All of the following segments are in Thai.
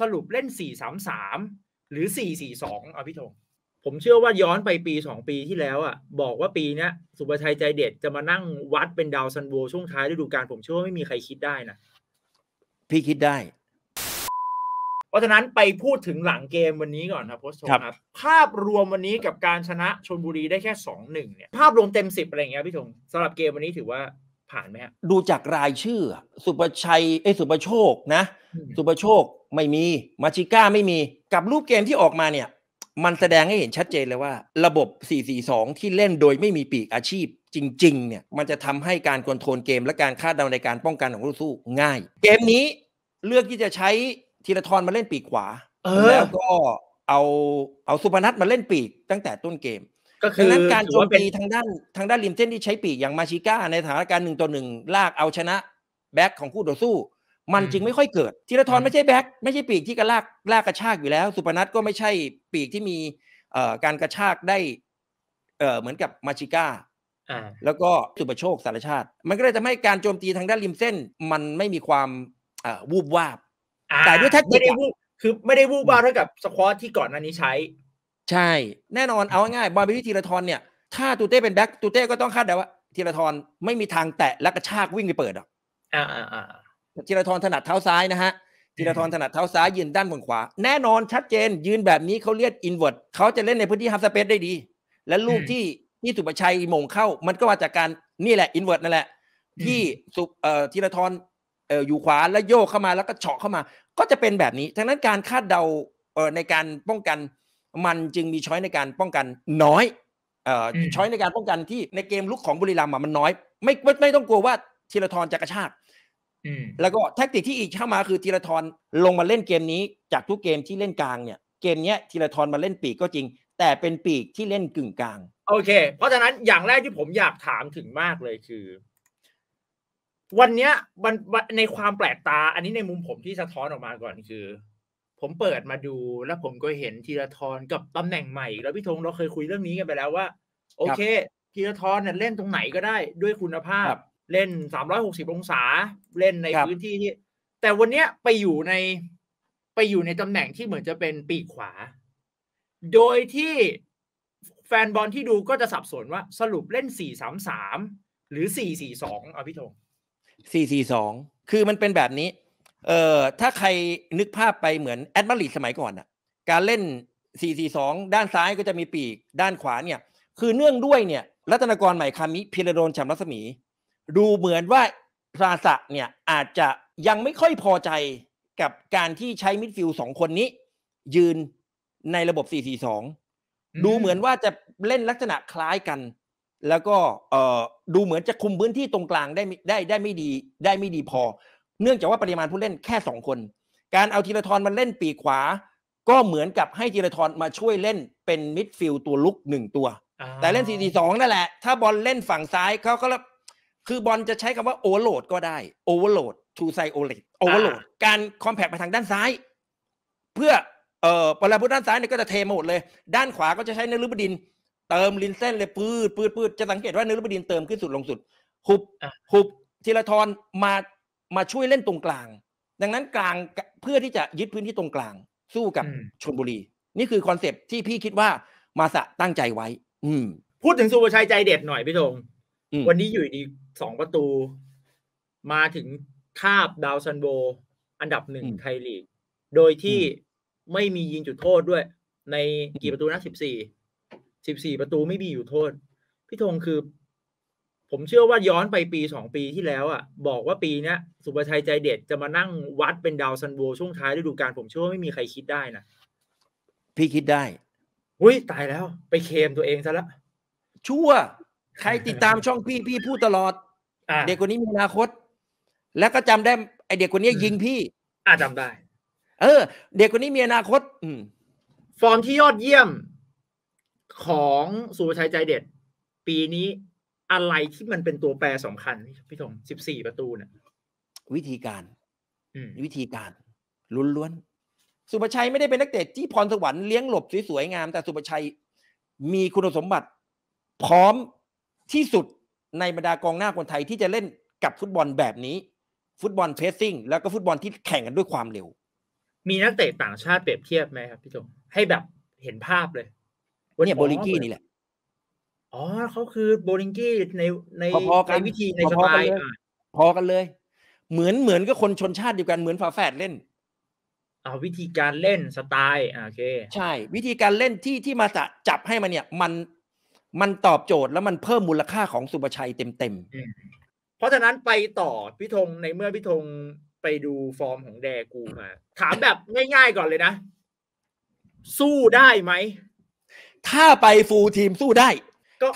สรุปเล่นสสี่ามสามหรือสี่สี่เอาพี่ธงผมเชื่อว่าย้อนไปปีสองปีที่แล้วอ่ะ บอกว่าปีนี้สุประชัยใจเด็ดจะมานั่งวัดเป็นดาวซันโวช่วงท้ายฤดูกาลผมเชื่อว่าไม่มีใครคิดได้นะ พี่คิดได้เพราะฉะนั้นไปพูดถึงหลังเกมวันนี้ก่อนครับโพสต์ครับ ภาพรวมวันนี้กับการชนะ ชนบุรีได้แค่สองหนึ่งเนี่ย ภาพรวมเต็มสิบอะไรอย่างเงี้ยพี่ธงสำหรับเกมวันนี้ถือว่าผ่านไหมฮะดูจากรายชื่อ สุประชัยเอ้สุประโชคนะสุประโชคไม่มีมาชิก้าไม่มีกับรูปเกมที่ออกมาเนี่ย มันแสดงให้เห็นชัดเจนเลยว่า ระบบ 442 ที่เล่นโดยไม่มีปีกอาชีพ จริง ๆเนี่ยมันจะทำให้การควบคุมเกมและการคาดเดาในการป้องกันของลู่สู้ง่าย เกมนี้เลือกที่จะใช้ทีละทอนมาเล่นปีกขวาแล้วก็เอาเอาสุพนัทมาเล่นปีกตั้งแต่ต้นเกม ก็คือนั้นการโจมตีทางด้านทางด้านริมเส้นที่ใช้ปีกอย่างมาชิก้า ในสถานการณ์หนึ่งต่อหนึ่งลากเอาชนะแบ็คของคู่ต่อสู้มันจึงไม่ค่อยเกิดธีรทรไม่ใช่แบ็คไม่ใช่ปีกที่กระลากลากกระชากอยู่แล้ว สุปนัทก็ไม่ใช่ปีกที่มีการกระชากได้เหมือนกับมาชิก้าแล้วก็สุประโชคสารชาติ มันก็เลยทำให้การโจมตีทางด้านริมเส้น มันไม่มีความวูบวาบแต่ด้วยแท็กติกคือไม่ได้วูบวาบเท่ากับสควอตที่ก่อนัน้นี้ใช้ ใช่แน่นอนเอาง่ายบอลไปที่ธีรทรเนี่ย ถ้าตูเต้เป็นแบ็คตูเต้ก็ต้องคาดเดาว่าธีรทรไม่มีทางแตะและกระชากวิ่งไปเปิดอ่ะอ่าอ่าจีรทรถนัดเท้าซ้ายนะฮะจีรทรถนัดเท้าซ้าย ยืนด้านบนขวา แน่นอนชัดเจนยืนแบบนี้เขาเรียกอินเวอร์ตเขาจะเล่นในพื้นที่ฮับสเปซได้ดี และลูกที่ที่สุประชัยมงเข้ามันก็มาจากการ นี่แหละ อินเวอร์ตนั่นแหละที่สุเอ่อธีรทรเอ่ออยู่ขวาแล้วโยกเข้ามาแล้วก็เฉาะเข้ามา ก็จะเป็นแบบนี้ทั้งนั้นการคาดเดาเอ่อในการป้องกัน มันจึงมีช้อยในการป้องกันน้อยเอ่อช้อยในการป้องกันที่ในเกมลุกของบุรีรัมย์มันน้อย ไม่ไม่ต้องกลัวว่าธีรทรจะกระชากแล้วก็แท็กติกที่อีกเข้ามาคือธีรทรลงมาเล่นเกมนี้จากทุกเกมที่เล่นกลางเนี่ย เกมเนี้ยธีรทรมาเล่นปีกก็จริง แต่เป็นปีกที่เล่นกึ่งกลาง โอเค เพราะฉะนั้นอย่างแรกที่ผมอยากถามถึงมากเลยคือ วันเนี้ยมันในความแปลกตา อันนี้ในมุมผมที่สะท้อนออกมาก่อนคือ ผมเปิดมาดูแล้วผมก็เห็นธีรทรกับตำแหน่งใหม่แล้ว พี่ธงเราเคยคุยเรื่องนี้กันไปแล้วว่า โอเคธีรทรเนี่ยเล่นตรงไหนก็ได้ด้วยคุณภาพเล่นสามร้อยหกสิบองศา เล่นในพื้นที่ที่ แต่วันเนี้ยไปอยู่ใน ไปอยู่ในตำแหน่งที่เหมือนจะเป็นปีกขวา โดยที่แฟนบอลที่ดูก็จะสับสนว่า สรุปเล่นสสี่ามสาม หรือสี่สี่เอาพี่ธงสอง คือมันเป็นแบบนี้ เอ่อ ถ้าใครนึกภาพไปเหมือนแอดมาริดสมัยก่อนอะการเล่น 4-4-2 ด้านซ้ายก็จะมีปีก ด้านขวาเนี่ย คือเนื่องด้วยเนี่ย รัตนกรใหม่คามิพิรโดนชำรัศมีดูเหมือนว่าพราสะเนี่ยอาจจะยังไม่ค่อยพอใจกับการที่ใช้มิดฟิลสองคนนี้ยืนในระบบ 4-4-2 ดูเหมือนว่าจะเล่นลักษณะคล้ายกัน แล้วก็ดูเหมือนจะคุมพื้นที่ตรงกลางได้ได้ได้ไม่ดีได้ไม่ดีพอ เนื่องจากว่าปริมาณผู้เล่นแค่สองคน การเอาทีละทอนมาเล่นปีขวา ก็เหมือนกับให้ทีละทอนมาช่วยเล่นเป็นมิดฟิลตัวลุกหนึ่งตัว แต่เล่น 4-4-2 นั่นแหละถ้า บอลเล่นฝั่งซ้ายเขาก็คือบอลจะใช้คำว่าโอเวอร์โหลด ก็ได้โอเวอร์โหลดทูไซโอเลตโอเวอร์โหลดการคอมแพกไปทางด้านซ้าย เพื่อเอ่อเวลาพูดด้านซ้ายเนี่ยก็จะเทมหมดเลย ด้านขวาก็จะใช้นรุบดิน เติมลินเส้นเลย ปืดปืดปืดจะสังเกตว่านรุบดินเติมขึ้นสุดลงสุด หุบหุบทีละทอนมามาช่วยเล่นตรงกลาง ดังนั้นกลางเพื่อที่จะยึดพื้นที่ตรงกลาง สู้กับชนบุรี นี่คือคอนเซปที่พี่คิดว่ามาสะตั้งใจไว้อืม พูดถึงสุภชัยใจเด็ดหน่อยพี่ธงวันนี้อยู่ดีสองประตู มาถึงคาบดาวซันโบอันดับหนึ่งไทยลีกโดยที่ไม่มียิงจุดโทษด้วย ในกี่ประตูนะสิบสี่สิบสี่ประตูไม่มีอยู่โทษ พี่ธงคือ ผมเชื่อว่าย้อนไปปีสองปีที่แล้วอ่ะบอกว่าปีนี้สุประชัยใจเด็ดจะมานั่งวัดเป็นดาวซันโบช่วงท้ายฤดูกาลผมเชื่อว่าไม่มีใครคิดได้นะพี่คิดได้อุ้ยตายแล้ว ไปเคมตัวเองซะละชั่วใครติดตามช่องพี่พี่พูดตลอดเด็กคนนี้มีอนาคต แล้วก็จำได้ ไอเด็กคนนี้ยิงพี่อ่าจำได้ เออ เด็กคนนี้มีอนาคต อืฟอร์มที่ยอดเยี่ยมของสุภชัยใจเด็ด ปีนี้อะไรที่มันเป็นตัวแปรสำคัญพี่ทงสิบสี่ประตูเนี่ยวิธีการวิธีการลุ้นล้วนสุภชัยไม่ได้เป็นนักเตะที่พรสวรรค์เลี้ยงหลบสวยๆงาม แต่สุภชัยมีคุณสมบัติ พร้อมที่สุดในบรรดากองหน้าคนไทยที่จะเล่นกับฟุตบอลแบบนี้ ฟุตบอลเพรสซิ่ง แล้วก็ฟุตบอลที่แข่งกันด้วยความเร็ว มีนักเตะต่างชาติเปรียบเทียบไหมครับ พี่จงให้แบบเห็นภาพเลยวันนี้โบลิงกี้นี่แหละ อ๋อเขาคือโบลิงกี้ในในพอในวิธีในสไตล์ พอกันเลย เหมือนเหมือนก็คนชนชาติเดียวกันเหมือนฝาแฝดเล่นเอาวิธีการเล่นสไตล์โอเค ใช่ วิธีการเล่นที่ที่มาจะจับให้มันเนี่ยมันมันตอบโจทย์แล้วมันเพิ่มมูลค่าของสุประชัยเต็มๆ เพราะฉะนั้นไปต่อพิธงในเมื่อพิธงไปดูฟอร์มของแดกูมาถามแบบง่าย ๆก่อนเลยนะ สู้ได้ไหมถ้าไปฟูลทีมสู้ได้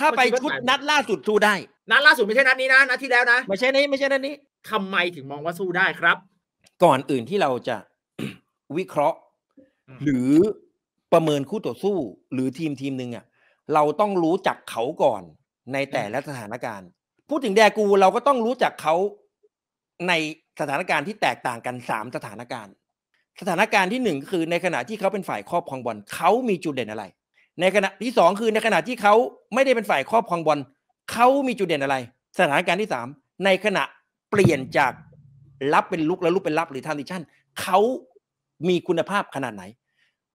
ถ้าไปชุดนัดล่าสุดสู้ได้ นัดล่าสุดไม่ใช่นัดนี้นะนัดที่แล้วนะไม่ใช่นี้ไม่ใช่นัดนี้ ทำไมถึงมองว่าสู้ได้ครับ ก่อนอื่นที่เราจะวิเคราะห์หรือประเมินคู่ต่อสู้ หรือทีมทีมหนึ่งอ่ะเราต้องรู้จักเขาก่อนในแต่ละสถานการณ์ พูดถึงแดกูเราก็ต้องรู้จักเขาในสถานการณ์ที่แตกต่างกันสามสถานการณ์ สถานการณ์ที่หนึ่งคือในขณะที่เขาเป็นฝ่ายครอบครองบอลเขามีจุดเด่นอะไร ในขณะที่สองคือในขณะที่เขาไม่ได้เป็นฝ่ายครอบครองบอลเขามีจุดเด่นอะไร สถานการณ์ที่สามในขณะเปลี่ยนจากรับเป็นลุกแล้วลุกเป็นรับหรือทานดิชั่น เขามีคุณภาพขนาดไหน